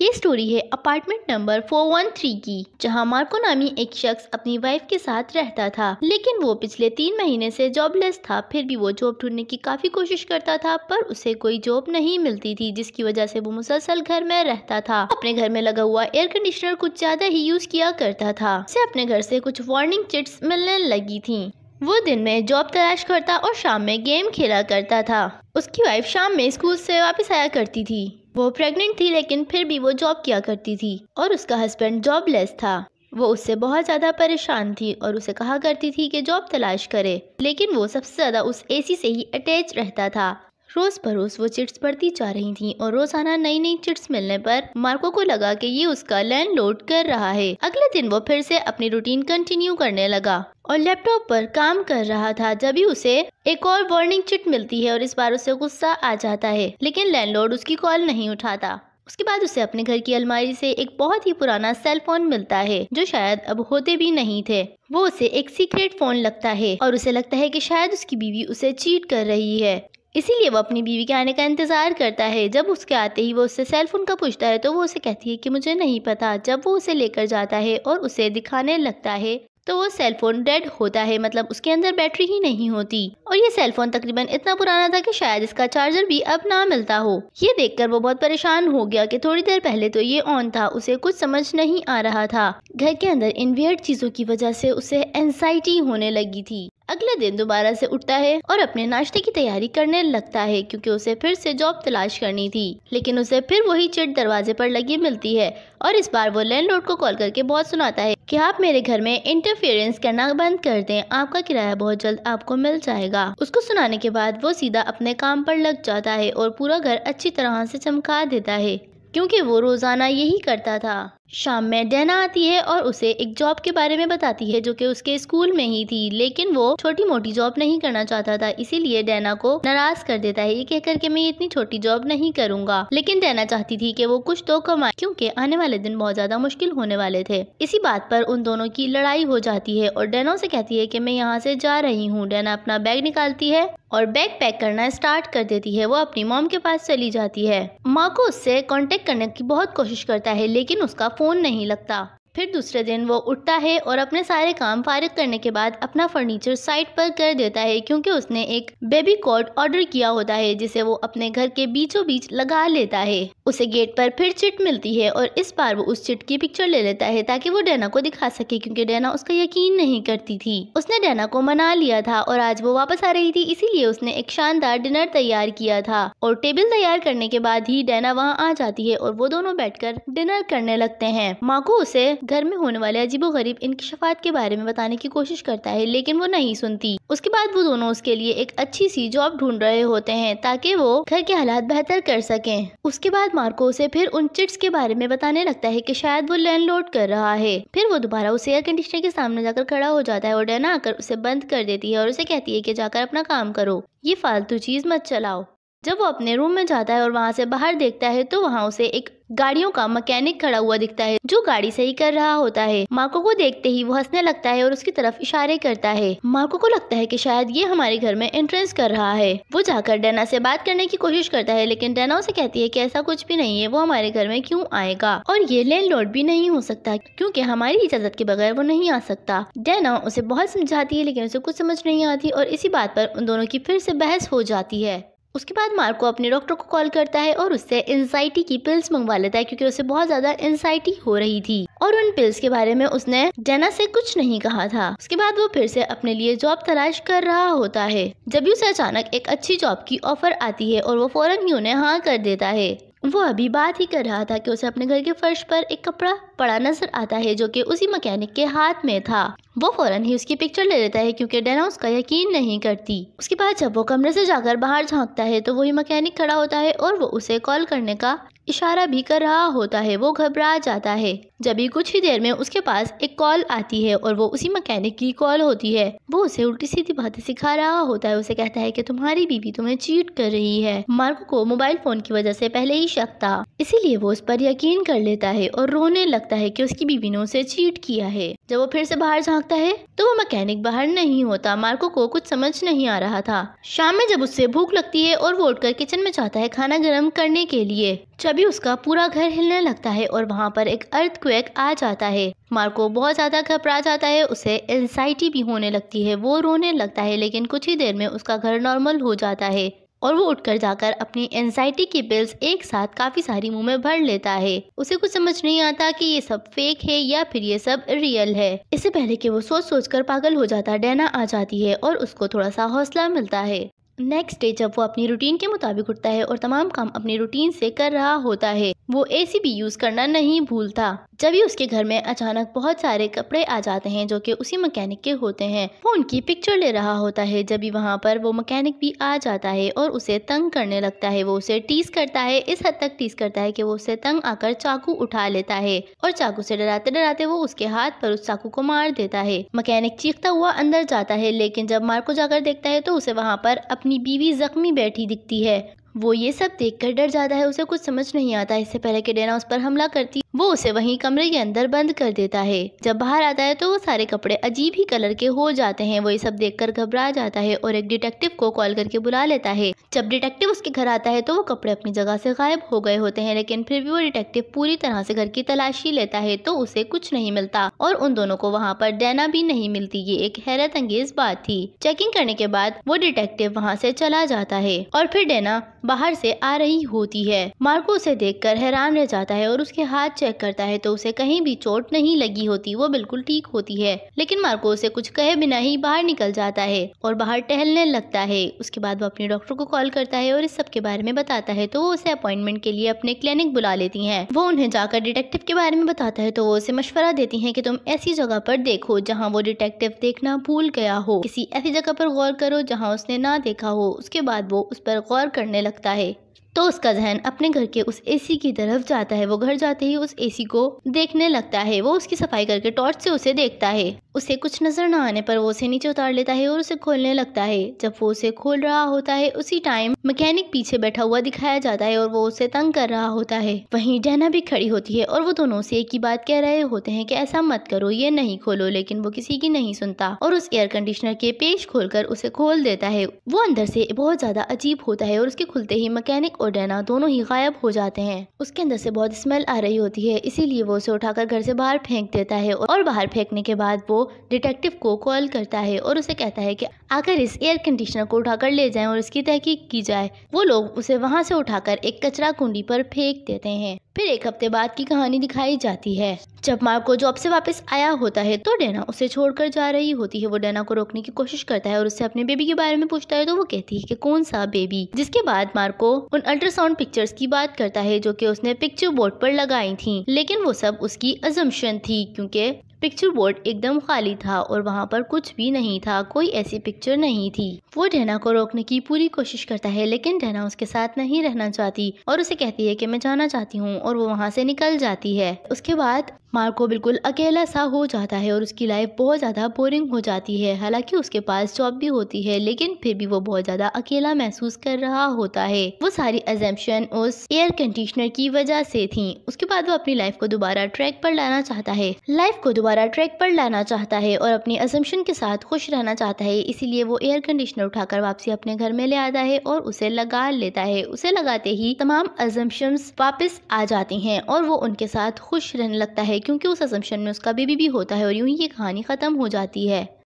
ये स्टोरी है apartment number 413 की जहां मार्को नामी एक शख्स अपनी वाइफ के साथ रहता था लेकिन वो पिछले तीन महीने से जॉबलेस था फिर भी वो जॉब ढूंढने की काफी कोशिश करता था पर उसे कोई जॉब नहीं मिलती थी जिसकी वजह से वो मुसलसल घर में रहता था अपने घर में लगा हुआ एयर कंडीशनर कुछ ज्यादा ही यूज किया करता था उसे अपने घर से कुछ वार्निंग चिट्स मिलने लगी थी वो दिन में जॉब तलाश करता और शाम में गेम खेला करता था उसकी वाइफ शाम में स्कूल से वापस आया करती थी वो प्रेग्नेंट थी लेकिन फिर भी वो जॉब किया करती थी और उसका हस्बैंड जॉबलेस था वो उससे बहुत ज़्यादा परेशान थी और उसे कहा करती थी कि जॉब तलाश करे लेकिन वो सबसे ज़्यादा उस एसी से ही अटैच रहता था रोज़ बरोज़ वो चिट्स बढ़ती जा रही थीं और रोज़ाना नई नई चिट्स मिलने पर मार्को को लगा कि ये उसका लैंड लोड कर रहा है अगले दिन वो फिर से अपनी रूटीन कंटिन्यू करने लगा और लैपटॉप पर काम कर रहा था जब ही उसे एक और वार्निंग चिट मिलती है और इस बार उसे गुस्सा आ जाता है लेकिन लैंड उसकी कॉल नहीं उठाता उसके बाद उसे अपने घर की अलमारी से एक बहुत ही पुराना सेल फोन मिलता है जो शायद अब होते भी नहीं थे वो उसे एक सीक्रेट फोन लगता है और उसे लगता है कि शायद उसकी बीवी उसे चीट कर रही है इसीलिए वो अपनी बीवी के आने का इंतज़ार करता है जब उसके आते ही वो उससे सेलफोन का पूछता है तो वो उसे कहती है कि मुझे नहीं पता जब वो उसे लेकर जाता है और उसे दिखाने लगता है तो वो सेलफोन डेड होता है मतलब उसके अंदर बैटरी ही नहीं होती और ये सेलफोन तकरीबन इतना पुराना था कि शायद इसका चार्जर भी अब ना मिलता हो ये देखकर वो बहुत परेशान हो गया कि थोड़ी देर पहले तो ये ऑन था उसे कुछ समझ नहीं आ रहा था घर के अंदर इन वियर्ड चीजों की वजह से उसे एनजाइटी होने लगी थी अगले दिन दोबारा से उठता है और अपने नाश्ते की तैयारी करने लगता है क्योंकि उसे फिर से जॉब तलाश करनी थी लेकिन उसे फिर वही चिट दरवाजे पर लगी मिलती है और इस बार वो लैंडलॉर्ड को कॉल करके बहुत सुनाता है कि आप मेरे घर में इंटरफेरेंस करना बंद कर दें आपका किराया बहुत जल्द आपको मिल जाएगा उसको सुनाने के बाद वो सीधा अपने काम पर लग जाता है और पूरा घर अच्छी तरह से चमका देता है क्योंकि वो रोजाना यही करता था शाम में डेना आती है और उसे एक जॉब के बारे में बताती है जो कि उसके स्कूल में ही थी लेकिन वो छोटी मोटी जॉब नहीं करना चाहता था इसीलिए डेना को नाराज कर देता है ये कहकर के मैं इतनी छोटी जॉब नहीं करूंगा लेकिन डेना चाहती थी कि वो कुछ तो कमाए क्योंकि आने वाले दिन बहुत ज्यादा मुश्किल होने वाले थे इसी बात पर उन दोनों की लड़ाई हो जाती है और डेना से कहती है की मैं यहाँ से जा रही हूँ डेना अपना बैग निकालती है और बैग पैक करना स्टार्ट कर देती है वो अपनी मॉम के पास चली जाती है माँ को उससे कॉन्टेक्ट करने की बहुत कोशिश करता है लेकिन उसका फ़ोन नहीं लगता फिर दूसरे दिन वो उठता है और अपने सारे काम फारिग करने के बाद अपना फर्नीचर साइट पर कर देता है क्योंकि उसने एक बेबी कोट ऑर्डर किया होता है जिसे वो अपने घर के बीचों बीच लगा लेता है उसे गेट पर फिर चिट मिलती है और इस बार वो उस चिट की पिक्चर ले लेता है ताकि वो डैना को दिखा सके क्योंकि डैना उसका यकीन नहीं करती थी उसने डैना को मना लिया था और आज वो वापस आ रही थी इसीलिए उसने एक शानदार डिनर तैयार किया था और टेबल तैयार करने के बाद ही डैना वहाँ आ जाती है और वो दोनों बैठ डिनर करने लगते है माँ को उसे घर में होने वाले अजीबोगरीब इंकशफात के बारे में बताने की कोशिश करता है लेकिन वो नहीं सुनती उसके बाद वो दोनों उसके लिए एक अच्छी सी जॉब ढूंढ रहे होते हैं ताकि वो घर के हालात बेहतर कर सकें उसके बाद मार्को उसे फिर उन चिट्स के बारे में बताने लगता है कि शायद वो लैंड कर रहा है फिर वो दोबारा उस एयर कंडीशनर के सामने जाकर खड़ा हो जाता है और डना आकर उसे बंद कर देती है और उसे कहती है की जाकर अपना काम करो ये फालतू चीज मत चलाओ जब वो अपने रूम में जाता है और वहाँ से बाहर देखता है तो वहाँ उसे एक गाड़ियों का मैकेनिक खड़ा हुआ दिखता है जो गाड़ी सही कर रहा होता है मार्को को देखते ही वो हंसने लगता है और उसकी तरफ इशारे करता है मार्को को लगता है कि शायद ये हमारे घर में एंट्रेंस कर रहा है वो जाकर डेना से बात करने की कोशिश करता है लेकिन डेना उसे कहती है कि ऐसा कुछ भी नहीं है वो हमारे घर में क्यूँ आएगा और ये लैंडलॉर्ड भी नहीं हो सकता क्यूँकी हमारी इजाजत के बगैर वो नहीं आ सकता डेना उसे बहुत समझाती है लेकिन उसे कुछ समझ नहीं आती और इसी बात पर उन दोनों की फिर से बहस हो जाती है उसके बाद मार्को अपने डॉक्टर को कॉल करता है और उससे एनजाइटी की पिल्स मंगवा लेता है क्योंकि उसे बहुत ज़्यादा एनजाइटी हो रही थी और उन पिल्स के बारे में उसने डेना से कुछ नहीं कहा था उसके बाद वो फिर से अपने लिए जॉब तलाश कर रहा होता है जब भी उसे अचानक एक अच्छी जॉब की ऑफर आती है और वो फौरन ही उन्हें हाँ कर देता है वो अभी बात ही कर रहा था कि उसे अपने घर के फर्श पर एक कपड़ा पड़ा नजर आता है जो कि उसी मैकेनिक के हाथ में था वो फौरन ही उसकी पिक्चर ले लेता है क्योंकि डेना उसका यकीन नहीं करती उसके बाद जब वो कमरे से जाकर बाहर झांकता है तो वही मैकेनिक खड़ा होता है और वो उसे कॉल करने का इशारा भी कर रहा होता है वो घबरा जाता है जब ही कुछ ही देर में उसके पास एक कॉल आती है और वो उसी मकैनिक की कॉल होती है वो उसे उल्टी सीधी बातें सिखा रहा होता है उसे कहता है कि तुम्हारी बीवी तुम्हें चीट कर रही है मार्को को मोबाइल फोन की वजह से पहले ही शक था इसीलिए वो उस पर यकीन कर लेता है और रोने लगता है कि उसकी बीवी ने उसे चीट किया है जब वो फिर से बाहर झाँकता है तो वो मकैनिक बाहर नहीं होता मार्को को कुछ समझ नहीं आ रहा था शाम में जब उससे भूख लगती है और वो उठकर किचन में जाता है खाना गर्म करने के लिए जब उसका पूरा घर हिलने लगता है और वहाँ पर एक अर्थ क्वेक आ जाता है मार्को बहुत ज़्यादा घबरा जाता है उसे एनजाइटी भी होने लगती है वो रोने लगता है लेकिन कुछ ही देर में उसका घर नॉर्मल हो जाता है और वो उठकर जाकर अपनी एनजाइटी की बिल्स एक साथ काफी सारी मुंह में भर लेता है उसे कुछ समझ नहीं आता कि ये सब फेक है या फिर ये सब रियल है इससे पहले कि वो सोच सोच कर पागल हो जाता डेना आ जाती है और उसको थोड़ा सा हौसला मिलता है नेक्स्ट डे जब वो अपनी रूटीन के मुताबिक उठता है और तमाम काम अपनी रूटीन से कर रहा होता है वो एसी भी यूज करना नहीं भूलता जब ही उसके घर में अचानक बहुत सारे कपड़े आ जाते हैं जो कि उसी मकैनिक के होते हैं वो उनकी पिक्चर ले रहा होता है जब भी वहाँ पर वो मकैनिक भी आ जाता है और उसे तंग करने लगता है वो उसे टीस करता है इस हद तक टीस करता है कि वो उसे तंग आकर चाकू उठा लेता है और चाकू से डराते डराते वो उसके हाथ पर उस चाकू को मार देता है मकैनिक चीखता हुआ अंदर जाता है लेकिन जब मार्को जाकर देखता है तो उसे वहाँ पर अपनी बीवी जख्मी बैठी दिखती है वो ये सब देखकर डर जाता है उसे कुछ समझ नहीं आता इससे पहले कि डेना उस पर हमला करती वो उसे वहीं कमरे के अंदर बंद कर देता है जब बाहर आता है तो वो सारे कपड़े अजीब ही कलर के हो जाते हैं वो ये सब देखकर घबरा जाता है और एक डिटेक्टिव को कॉल करके बुला लेता है जब डिटेक्टिव उसके घर आता है तो वो कपड़े अपनी जगह से गायब हो गए होते हैं लेकिन फिर भी वो डिटेक्टिव पूरी तरह से घर की तलाशी लेता है तो उसे कुछ नहीं मिलता और उन दोनों को वहाँ पर डेना भी नहीं मिलती ये एक हैरत अंगेज बात थी चेकिंग करने के बाद वो डिटेक्टिव वहाँ से चला जाता है और फिर डेना बाहर से आ रही होती है मार्को उसे देखकर हैरान रह जाता है और उसके हाथ चेक करता है तो उसे कहीं भी चोट नहीं लगी होती वो बिल्कुल ठीक होती है लेकिन मार्को उसे कुछ कहे बिना ही बाहर निकल जाता है और बाहर टहलने लगता है उसके बाद वो अपने डॉक्टर को कॉल करता है और इस सब के बारे में बताता है तो वो उसे अपॉइंटमेंट के लिए अपने क्लिनिक बुला लेती है वो उन्हें जाकर डिटेक्टिव के बारे में बताता है तो वो उसे मशवरा देती है की तुम ऐसी जगह पर देखो जहाँ वो डिटेक्टिव देखना भूल गया हो किसी ऐसी जगह पर गौर करो जहाँ उसने ना देखा हो उसके बाद वो उस पर गौर करने लगता है तो उसका जहन अपने घर के उस एसी की तरफ जाता है वो घर जाते ही उस एसी को देखने लगता है वो उसकी सफाई करके टॉर्च से उसे देखता है उसे कुछ नज़र न आने पर वो उसे नीचे उतार लेता है और उसे खोलने लगता है जब वो उसे खोल रहा होता है उसी टाइम मैकेनिक पीछे बैठा हुआ दिखाया जाता है और वो उसे तंग कर रहा होता है वहीं डैना भी खड़ी होती है और वो दोनों से एक ही बात कह रहे होते हैं कि ऐसा मत करो ये नहीं खोलो लेकिन वो किसी की नहीं सुनता और उस एयर कंडीशनर के पेश कर उसे खोल देता है वो अंदर से बहुत ज्यादा अजीब होता है और उसके खुलते ही मैकेनिक और डैना दोनों ही गायब हो जाते हैं उसके अंदर से बहुत स्मेल आ रही होती है इसीलिए वो उसे उठाकर घर से बाहर फेंक देता है और बाहर फेंकने के बाद वो डिटेक्टिव को कॉल करता है और उसे कहता है कि आकर इस एयर कंडीशनर को उठाकर ले जाएं और इसकी तहकीक की जाए वो लोग उसे वहाँ से उठाकर एक कचरा कुंडी पर फेंक देते हैं फिर एक हफ्ते बाद की कहानी दिखाई जाती है जब मार्को जॉब से वापस आया होता है तो डेना उसे छोड़कर जा रही होती है वो डेना को रोकने की कोशिश करता है और उससे अपने बेबी के बारे में पूछता है तो वो कहती है कि कौन सा बेबी जिसके बाद मार्को उन अल्ट्रासाउंड पिक्चर्स की बात करता है जो कि उसने पिक्चर बोर्ड पर लगाई थी लेकिन वो सब उसकी अजम्पन थी क्यूँकी पिक्चर बोर्ड एकदम खाली था और वहाँ पर कुछ भी नहीं था कोई ऐसी पिक्चर नहीं थी वो डेना को रोकने की पूरी कोशिश करता है लेकिन डेना उसके साथ नहीं रहना चाहती और उसे कहती है कि मैं जाना चाहती हूँ और वो वहाँ से निकल जाती है उसके बाद मार्को बिल्कुल अकेला सा हो जाता है और उसकी लाइफ बहुत ज़्यादा बोरिंग हो जाती है हालांकि उसके पास जॉब भी होती है लेकिन फिर भी वो बहुत ज़्यादा अकेला महसूस कर रहा होता है वो सारी एजेंशन उस एयर कंडीशनर की वजह से थी उसके बाद वो अपनी लाइफ को दोबारा ट्रैक पर लाना चाहता है लाइफ को दोबारा ट्रैक पर लाना चाहता है और अपनी एजेंप्शन के साथ खुश रहना चाहता है इसीलिए वो एयर कंडीशनर उठाकर वापसी अपने घर में ले आता है और उसे लगा लेता है उसे लगाते ही तमाम एजेंशन वापस आ जाती है और वो उनके साथ खुश रहने लगता है है क्योंकि उस असम्पशन में उसका बेबी भी होता है और यूं ही ये कहानी ख़त्म हो जाती है